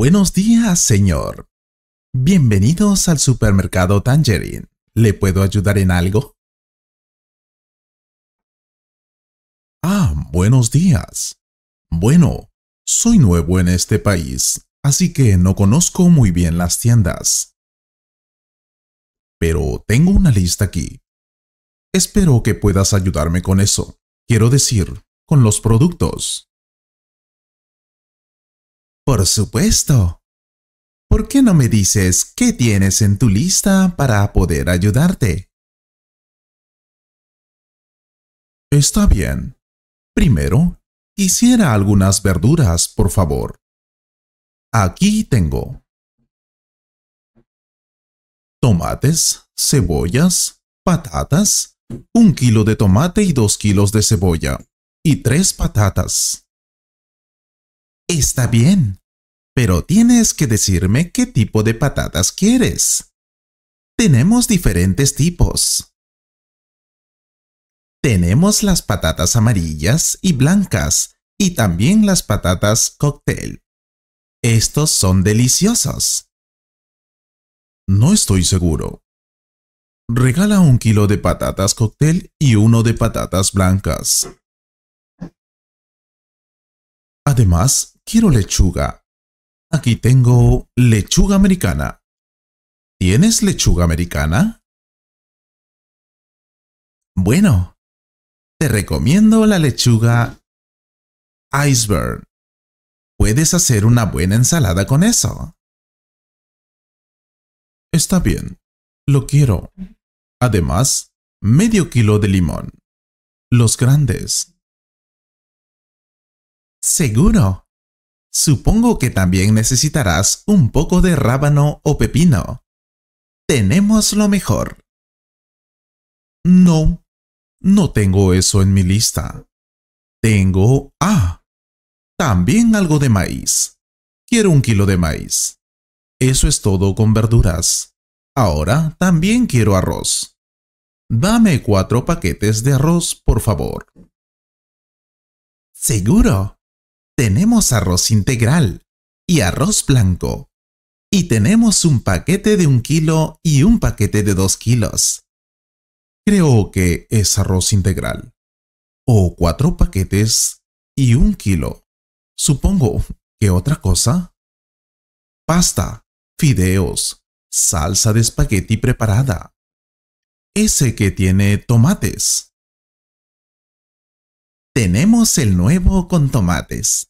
Buenos días, señor. Bienvenidos al supermercado Tangerine. ¿Le puedo ayudar en algo? Ah, buenos días. Bueno, soy nuevo en este país, así que no conozco muy bien las tiendas. Pero tengo una lista aquí. Espero que puedas ayudarme con eso. Quiero decir, con los productos. Por supuesto. ¿Por qué no me dices qué tienes en tu lista para poder ayudarte? Está bien. Primero, quisiera algunas verduras, por favor. Aquí tengo. Tomates, cebollas, patatas, un kilo de tomate y dos kilos de cebolla, y tres patatas. Está bien pero tienes que decirme qué tipo de patatas quieres. Tenemos diferentes tipos. Tenemos las patatas amarillas y blancas y también las patatas cóctel. Estos son deliciosos. No estoy seguro. Regala un kilo de patatas cóctel y uno de patatas blancas. Además, quiero lechuga, Aquí tengo lechuga americana. ¿Tienes lechuga americana? Bueno, te recomiendo la lechuga iceberg. Puedes hacer una buena ensalada con eso. Está bien, lo quiero. Además, medio kilo de limón. Los grandes. Seguro. Supongo que también necesitarás un poco de rábano o pepino. Tenemos lo mejor. No, no tengo eso en mi lista. Tengo, ah, también algo de maíz. Quiero un kilo de maíz. Eso es todo con verduras. Ahora también quiero arroz. Dame cuatro paquetes de arroz, por favor. Seguro tenemos arroz integral y arroz blanco. Y tenemos un paquete de un kilo y un paquete de dos kilos. Creo que es arroz integral. O cuatro paquetes y un kilo. Supongo que otra cosa. Pasta, fideos, salsa de espagueti preparada. Ese que tiene tomates. Tenemos el nuevo con tomates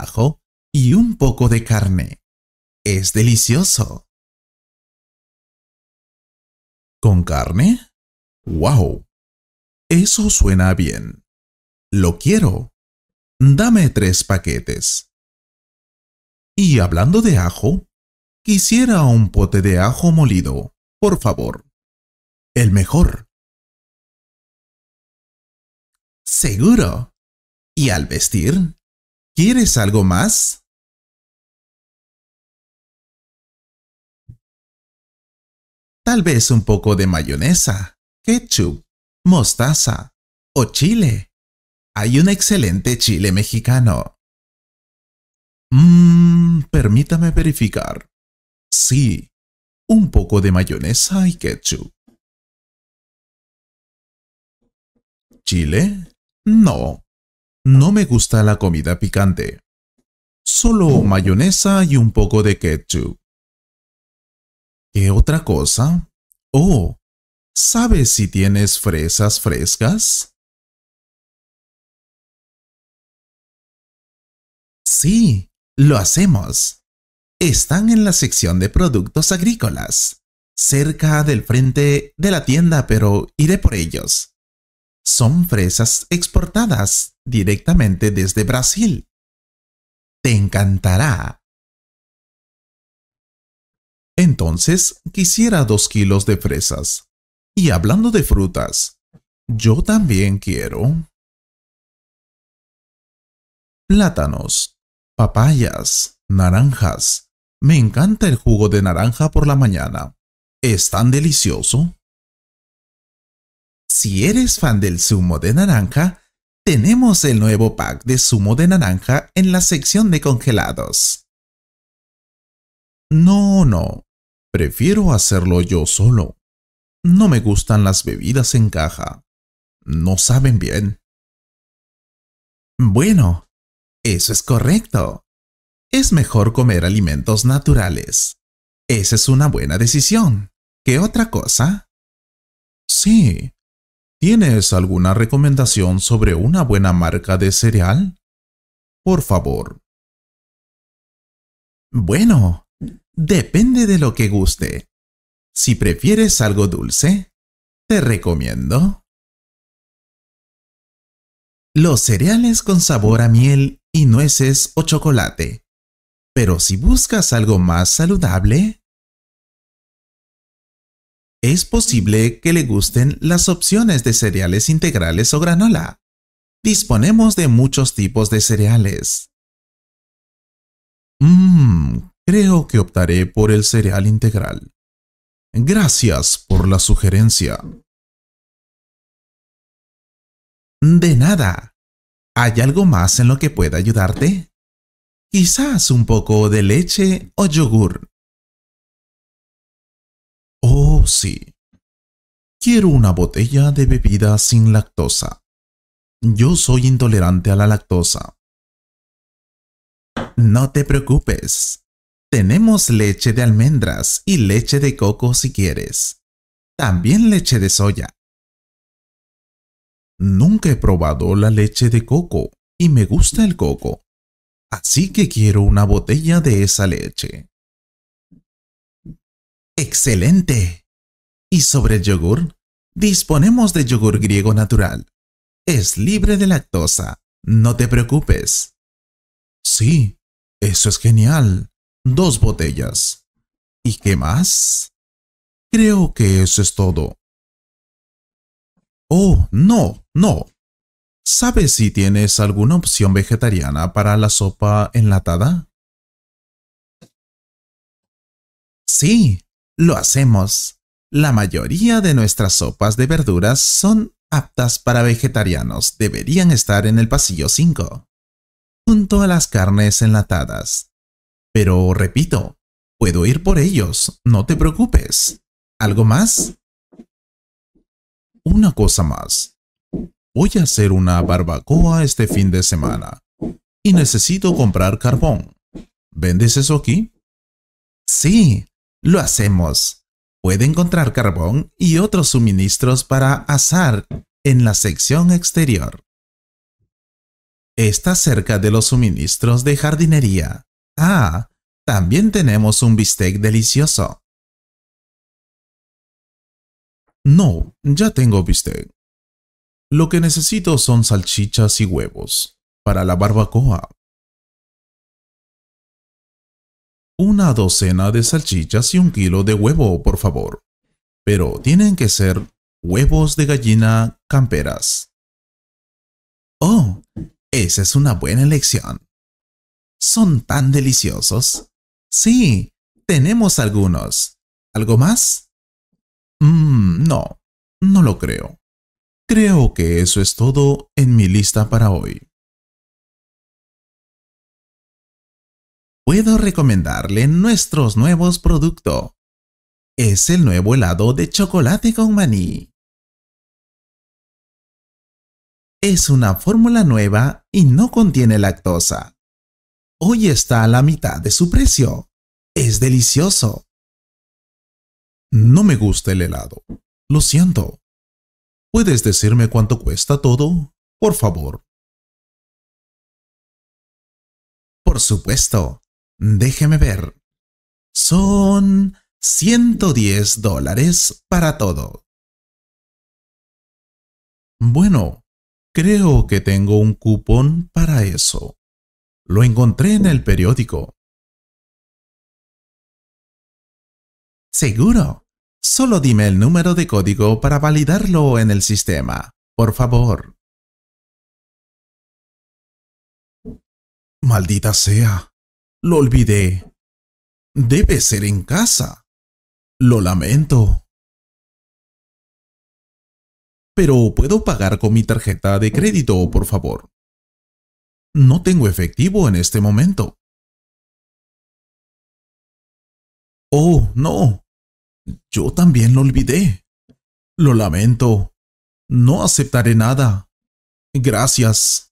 ajo y un poco de carne. Es delicioso. ¿Con carne? ¡Wow! Eso suena bien. Lo quiero. Dame tres paquetes. Y hablando de ajo, quisiera un pote de ajo molido, por favor. El mejor. Seguro. ¿Y al vestir? ¿Quieres algo más? Tal vez un poco de mayonesa, ketchup, mostaza o chile. Hay un excelente chile mexicano. Mmm, permítame verificar. Sí, un poco de mayonesa y ketchup. ¿Chile? No, no me gusta la comida picante. Solo mayonesa y un poco de ketchup. ¿Qué otra cosa? Oh, ¿sabes si tienes fresas frescas? Sí, lo hacemos. Están en la sección de productos agrícolas, cerca del frente de la tienda, pero iré por ellos son fresas exportadas directamente desde Brasil. Te encantará. Entonces, quisiera dos kilos de fresas. Y hablando de frutas, yo también quiero plátanos, papayas, naranjas. Me encanta el jugo de naranja por la mañana. Es tan delicioso. Si eres fan del zumo de naranja, tenemos el nuevo pack de zumo de naranja en la sección de congelados. No, no. Prefiero hacerlo yo solo. No me gustan las bebidas en caja. No saben bien. Bueno, eso es correcto. Es mejor comer alimentos naturales. Esa es una buena decisión. ¿Qué otra cosa? Sí, ¿Tienes alguna recomendación sobre una buena marca de cereal? Por favor. Bueno, depende de lo que guste. Si prefieres algo dulce, te recomiendo. Los cereales con sabor a miel y nueces o chocolate. Pero si buscas algo más saludable, es posible que le gusten las opciones de cereales integrales o granola. Disponemos de muchos tipos de cereales. Mmm, creo que optaré por el cereal integral. Gracias por la sugerencia. De nada. ¿Hay algo más en lo que pueda ayudarte? Quizás un poco de leche o yogur sí. Quiero una botella de bebida sin lactosa. Yo soy intolerante a la lactosa. No te preocupes. Tenemos leche de almendras y leche de coco si quieres. También leche de soya. Nunca he probado la leche de coco y me gusta el coco. Así que quiero una botella de esa leche. ¡Excelente! Y sobre el yogur, disponemos de yogur griego natural. Es libre de lactosa, no te preocupes. Sí, eso es genial. Dos botellas. ¿Y qué más? Creo que eso es todo. Oh, no, no. ¿Sabes si tienes alguna opción vegetariana para la sopa enlatada? Sí, lo hacemos. La mayoría de nuestras sopas de verduras son aptas para vegetarianos, deberían estar en el pasillo 5, junto a las carnes enlatadas. Pero repito, puedo ir por ellos, no te preocupes. ¿Algo más? Una cosa más. Voy a hacer una barbacoa este fin de semana y necesito comprar carbón. ¿Vendes eso aquí? Sí, lo hacemos puede encontrar carbón y otros suministros para asar en la sección exterior. Está cerca de los suministros de jardinería. Ah, también tenemos un bistec delicioso. No, ya tengo bistec. Lo que necesito son salchichas y huevos para la barbacoa. una docena de salchichas y un kilo de huevo, por favor. Pero tienen que ser huevos de gallina camperas. Oh, esa es una buena elección. Son tan deliciosos. Sí, tenemos algunos. ¿Algo más? Mm, no, no lo creo. Creo que eso es todo en mi lista para hoy. puedo recomendarle nuestros nuevos productos. Es el nuevo helado de chocolate con maní. Es una fórmula nueva y no contiene lactosa. Hoy está a la mitad de su precio. Es delicioso. No me gusta el helado. Lo siento. ¿Puedes decirme cuánto cuesta todo? Por favor. Por supuesto. Déjeme ver. Son 110 dólares para todo. Bueno, creo que tengo un cupón para eso. Lo encontré en el periódico. Seguro. Solo dime el número de código para validarlo en el sistema, por favor. Maldita sea. Lo olvidé. Debe ser en casa. Lo lamento. Pero puedo pagar con mi tarjeta de crédito, por favor. No tengo efectivo en este momento. Oh, no. Yo también lo olvidé. Lo lamento. No aceptaré nada. Gracias.